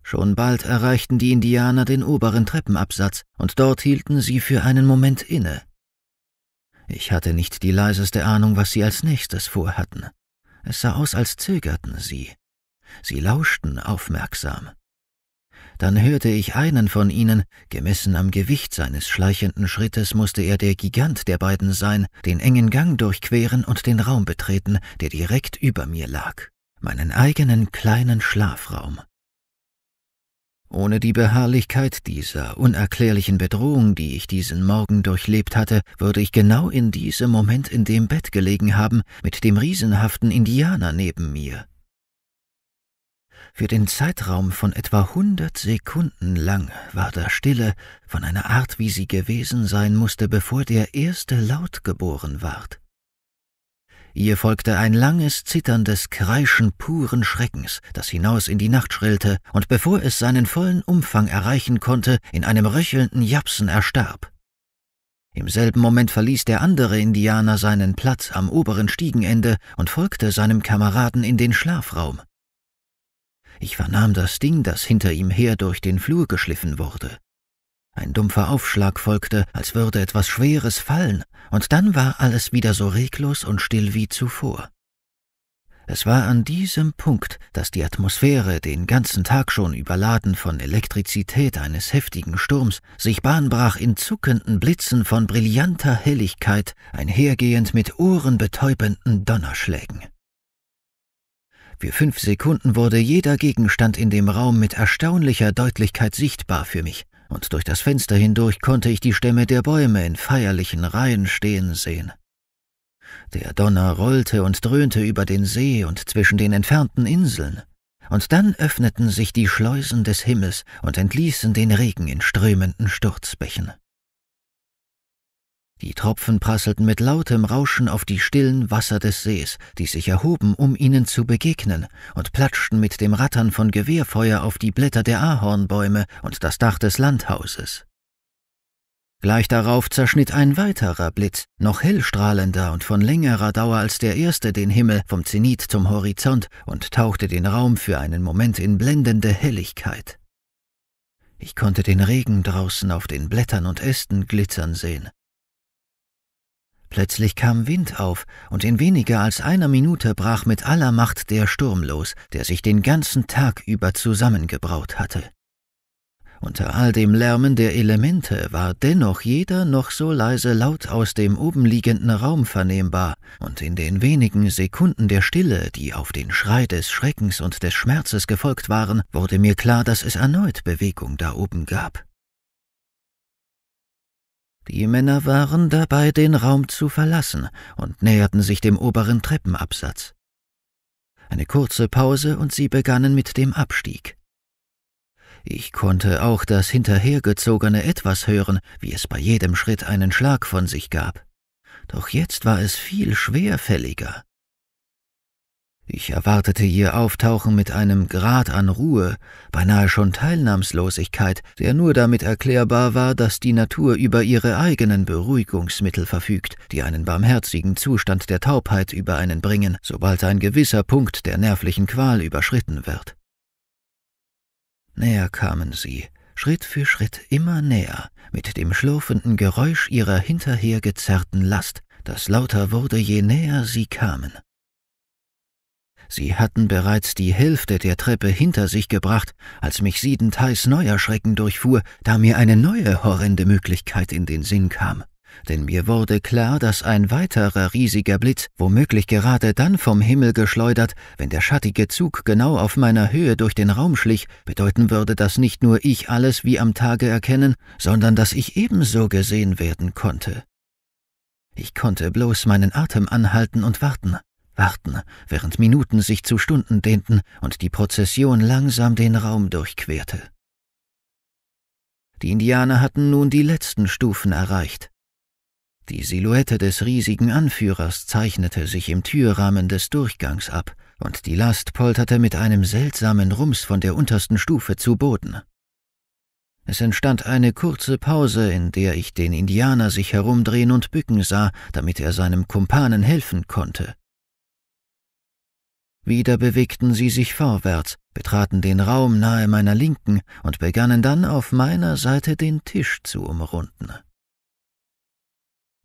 Schon bald erreichten die Indianer den oberen Treppenabsatz, und dort hielten sie für einen Moment inne. Ich hatte nicht die leiseste Ahnung, was sie als nächstes vorhatten. Es sah aus, als zögerten sie. Sie lauschten aufmerksam. Dann hörte ich einen von ihnen, gemessen am Gewicht seines schleichenden Schrittes musste er der Gigant der beiden sein, den engen Gang durchqueren und den Raum betreten, der direkt über mir lag, meinen eigenen kleinen Schlafraum. Ohne die Beharrlichkeit dieser unerklärlichen Bedrohung, die ich diesen Morgen durchlebt hatte, würde ich genau in diesem Moment in dem Bett gelegen haben, mit dem riesenhaften Indianer neben mir. Für den Zeitraum von etwa hundert Sekunden lang war da Stille von einer Art, wie sie gewesen sein musste, bevor der erste Laut geboren ward. Ihr folgte ein langes, zitterndes Kreischen puren Schreckens, das hinaus in die Nacht schrillte und bevor es seinen vollen Umfang erreichen konnte, in einem röchelnden Japsen erstarb. Im selben Moment verließ der andere Indianer seinen Platz am oberen Stiegenende und folgte seinem Kameraden in den Schlafraum. Ich vernahm das Ding, das hinter ihm her durch den Flur geschliffen wurde. Ein dumpfer Aufschlag folgte, als würde etwas Schweres fallen, und dann war alles wieder so reglos und still wie zuvor. Es war an diesem Punkt, dass die Atmosphäre, den ganzen Tag schon überladen von Elektrizität eines heftigen Sturms, sich bahnbrach in zuckenden Blitzen von brillanter Helligkeit, einhergehend mit ohrenbetäubenden Donnerschlägen. Für fünf Sekunden wurde jeder Gegenstand in dem Raum mit erstaunlicher Deutlichkeit sichtbar für mich, und durch das Fenster hindurch konnte ich die Stämme der Bäume in feierlichen Reihen stehen sehen. Der Donner rollte und dröhnte über den See und zwischen den entfernten Inseln, und dann öffneten sich die Schleusen des Himmels und entließen den Regen in strömenden Sturzbächen. Die Tropfen prasselten mit lautem Rauschen auf die stillen Wasser des Sees, die sich erhoben, um ihnen zu begegnen, und platschten mit dem Rattern von Gewehrfeuer auf die Blätter der Ahornbäume und das Dach des Landhauses. Gleich darauf zerschnitt ein weiterer Blitz, noch hellstrahlender und von längerer Dauer als der erste den Himmel vom Zenit zum Horizont und tauchte den Raum für einen Moment in blendende Helligkeit. Ich konnte den Regen draußen auf den Blättern und Ästen glitzern sehen, Plötzlich kam Wind auf, und in weniger als einer Minute brach mit aller Macht der Sturm los, der sich den ganzen Tag über zusammengebraut hatte. Unter all dem Lärmen der Elemente war dennoch jeder noch so leise Laut aus dem obenliegenden Raum vernehmbar, und in den wenigen Sekunden der Stille, die auf den Schrei des Schreckens und des Schmerzes gefolgt waren, wurde mir klar, dass es erneut Bewegung da oben gab. Die Männer waren dabei, den Raum zu verlassen und näherten sich dem oberen Treppenabsatz. Eine kurze Pause und sie begannen mit dem Abstieg. Ich konnte auch das hinterhergezogene Etwas hören, wie es bei jedem Schritt einen Schlag von sich gab. Doch jetzt war es viel schwerfälliger. Ich erwartete ihr Auftauchen mit einem Grad an Ruhe, beinahe schon Teilnahmslosigkeit, der nur damit erklärbar war, dass die Natur über ihre eigenen Beruhigungsmittel verfügt, die einen barmherzigen Zustand der Taubheit über einen bringen, sobald ein gewisser Punkt der nervlichen Qual überschritten wird. Näher kamen sie, Schritt für Schritt immer näher, mit dem schlurfenden Geräusch ihrer hinterhergezerrten Last, das lauter wurde, je näher sie kamen. Sie hatten bereits die Hälfte der Treppe hinter sich gebracht, als mich siedenteils neuer Schrecken durchfuhr, da mir eine neue horrende Möglichkeit in den Sinn kam. Denn mir wurde klar, dass ein weiterer riesiger Blitz womöglich gerade dann vom Himmel geschleudert, wenn der schattige Zug genau auf meiner Höhe durch den Raum schlich, bedeuten würde, dass nicht nur ich alles wie am Tage erkennen, sondern dass ich ebenso gesehen werden konnte. Ich konnte bloß meinen Atem anhalten und warten warten, während Minuten sich zu Stunden dehnten und die Prozession langsam den Raum durchquerte. Die Indianer hatten nun die letzten Stufen erreicht. Die Silhouette des riesigen Anführers zeichnete sich im Türrahmen des Durchgangs ab, und die Last polterte mit einem seltsamen Rums von der untersten Stufe zu Boden. Es entstand eine kurze Pause, in der ich den Indianer sich herumdrehen und bücken sah, damit er seinem Kumpanen helfen konnte. Wieder bewegten sie sich vorwärts, betraten den Raum nahe meiner Linken und begannen dann auf meiner Seite den Tisch zu umrunden.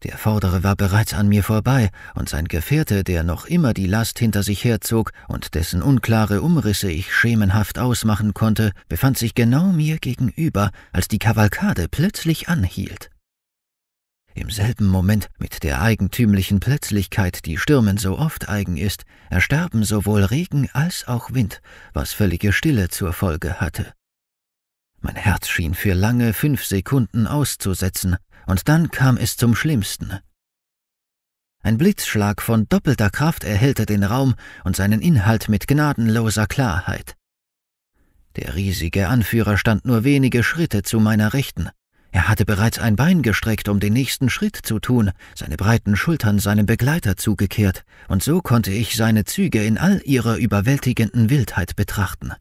Der vordere war bereits an mir vorbei, und sein Gefährte, der noch immer die Last hinter sich herzog und dessen unklare Umrisse ich schemenhaft ausmachen konnte, befand sich genau mir gegenüber, als die Kavalkade plötzlich anhielt. Im selben Moment, mit der eigentümlichen Plötzlichkeit, die Stürmen so oft eigen ist, ersterben sowohl Regen als auch Wind, was völlige Stille zur Folge hatte. Mein Herz schien für lange fünf Sekunden auszusetzen, und dann kam es zum Schlimmsten. Ein Blitzschlag von doppelter Kraft erhellte den Raum und seinen Inhalt mit gnadenloser Klarheit. Der riesige Anführer stand nur wenige Schritte zu meiner Rechten, er hatte bereits ein Bein gestreckt, um den nächsten Schritt zu tun, seine breiten Schultern seinem Begleiter zugekehrt, und so konnte ich seine Züge in all ihrer überwältigenden Wildheit betrachten.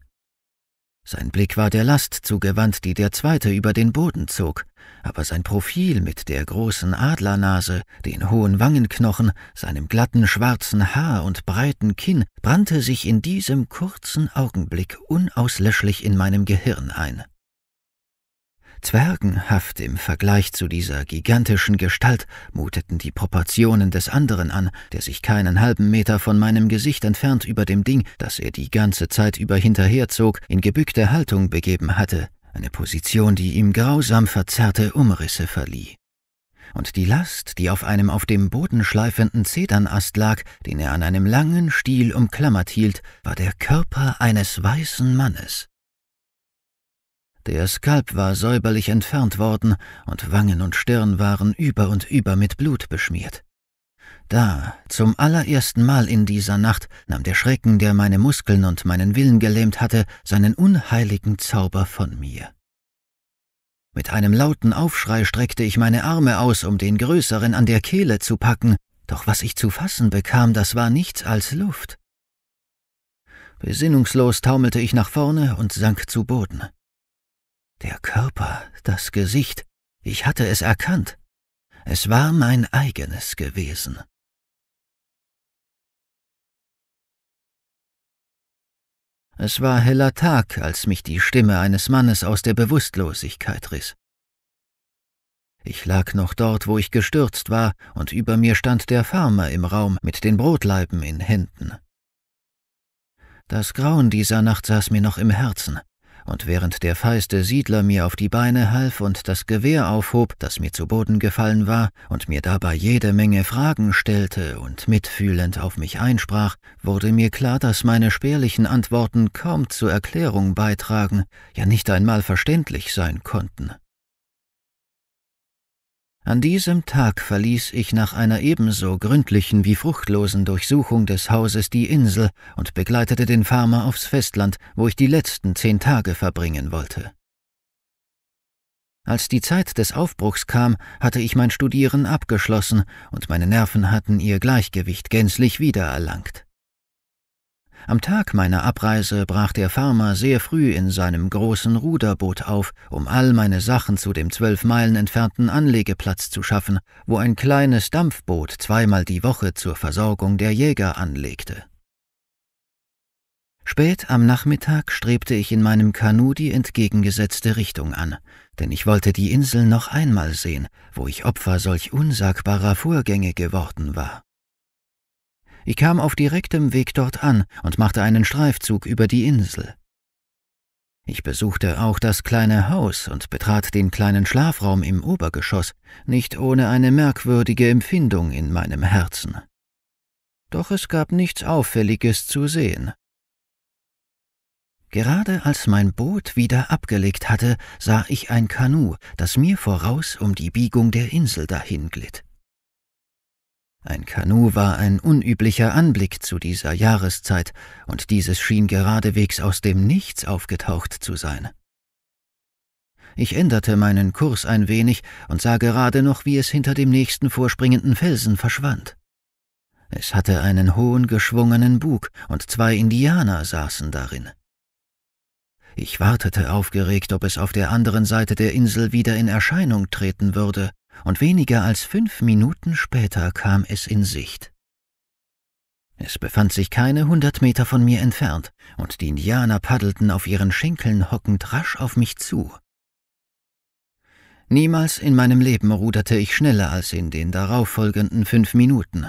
Sein Blick war der Last zugewandt, die der zweite über den Boden zog, aber sein Profil mit der großen Adlernase, den hohen Wangenknochen, seinem glatten schwarzen Haar und breiten Kinn brannte sich in diesem kurzen Augenblick unauslöschlich in meinem Gehirn ein. Zwergenhaft im Vergleich zu dieser gigantischen Gestalt muteten die Proportionen des anderen an, der sich keinen halben Meter von meinem Gesicht entfernt über dem Ding, das er die ganze Zeit über hinterherzog, in gebückte Haltung begeben hatte, eine Position, die ihm grausam verzerrte Umrisse verlieh. Und die Last, die auf einem auf dem Boden schleifenden Zedernast lag, den er an einem langen Stiel umklammert hielt, war der Körper eines weißen Mannes. Der Skalp war säuberlich entfernt worden, und Wangen und Stirn waren über und über mit Blut beschmiert. Da, zum allerersten Mal in dieser Nacht, nahm der Schrecken, der meine Muskeln und meinen Willen gelähmt hatte, seinen unheiligen Zauber von mir. Mit einem lauten Aufschrei streckte ich meine Arme aus, um den Größeren an der Kehle zu packen, doch was ich zu fassen bekam, das war nichts als Luft. Besinnungslos taumelte ich nach vorne und sank zu Boden. Der Körper, das Gesicht, ich hatte es erkannt. Es war mein eigenes gewesen. Es war heller Tag, als mich die Stimme eines Mannes aus der Bewusstlosigkeit riss. Ich lag noch dort, wo ich gestürzt war, und über mir stand der Farmer im Raum mit den Brotlaiben in Händen. Das Grauen dieser Nacht saß mir noch im Herzen und während der feiste Siedler mir auf die Beine half und das Gewehr aufhob, das mir zu Boden gefallen war, und mir dabei jede Menge Fragen stellte und mitfühlend auf mich einsprach, wurde mir klar, dass meine spärlichen Antworten kaum zur Erklärung beitragen, ja nicht einmal verständlich sein konnten. An diesem Tag verließ ich nach einer ebenso gründlichen wie fruchtlosen Durchsuchung des Hauses die Insel und begleitete den Farmer aufs Festland, wo ich die letzten zehn Tage verbringen wollte. Als die Zeit des Aufbruchs kam, hatte ich mein Studieren abgeschlossen und meine Nerven hatten ihr Gleichgewicht gänzlich wiedererlangt. Am Tag meiner Abreise brach der Farmer sehr früh in seinem großen Ruderboot auf, um all meine Sachen zu dem zwölf Meilen entfernten Anlegeplatz zu schaffen, wo ein kleines Dampfboot zweimal die Woche zur Versorgung der Jäger anlegte. Spät am Nachmittag strebte ich in meinem Kanu die entgegengesetzte Richtung an, denn ich wollte die Insel noch einmal sehen, wo ich Opfer solch unsagbarer Vorgänge geworden war. Ich kam auf direktem Weg dort an und machte einen Streifzug über die Insel. Ich besuchte auch das kleine Haus und betrat den kleinen Schlafraum im Obergeschoss, nicht ohne eine merkwürdige Empfindung in meinem Herzen. Doch es gab nichts Auffälliges zu sehen. Gerade als mein Boot wieder abgelegt hatte, sah ich ein Kanu, das mir voraus um die Biegung der Insel dahinglitt. Ein Kanu war ein unüblicher Anblick zu dieser Jahreszeit, und dieses schien geradewegs aus dem Nichts aufgetaucht zu sein. Ich änderte meinen Kurs ein wenig und sah gerade noch, wie es hinter dem nächsten vorspringenden Felsen verschwand. Es hatte einen hohen, geschwungenen Bug, und zwei Indianer saßen darin. Ich wartete aufgeregt, ob es auf der anderen Seite der Insel wieder in Erscheinung treten würde, und weniger als fünf Minuten später kam es in Sicht. Es befand sich keine hundert Meter von mir entfernt, und die Indianer paddelten auf ihren Schenkeln hockend rasch auf mich zu. Niemals in meinem Leben ruderte ich schneller als in den darauffolgenden fünf Minuten.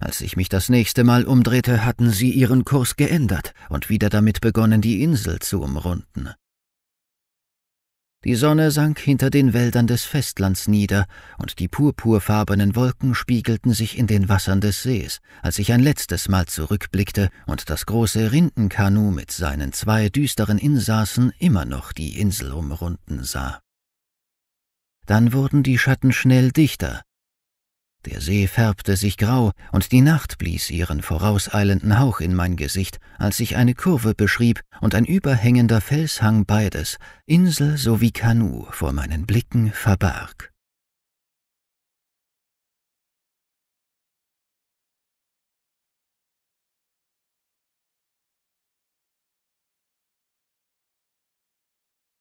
Als ich mich das nächste Mal umdrehte, hatten sie ihren Kurs geändert und wieder damit begonnen, die Insel zu umrunden. Die Sonne sank hinter den Wäldern des Festlands nieder, und die purpurfarbenen Wolken spiegelten sich in den Wassern des Sees, als ich ein letztes Mal zurückblickte und das große Rindenkanu mit seinen zwei düsteren Insassen immer noch die Insel umrunden sah. Dann wurden die Schatten schnell dichter, der See färbte sich grau, und die Nacht blies ihren vorauseilenden Hauch in mein Gesicht, als sich eine Kurve beschrieb und ein überhängender Felshang beides, Insel sowie Kanu, vor meinen Blicken verbarg.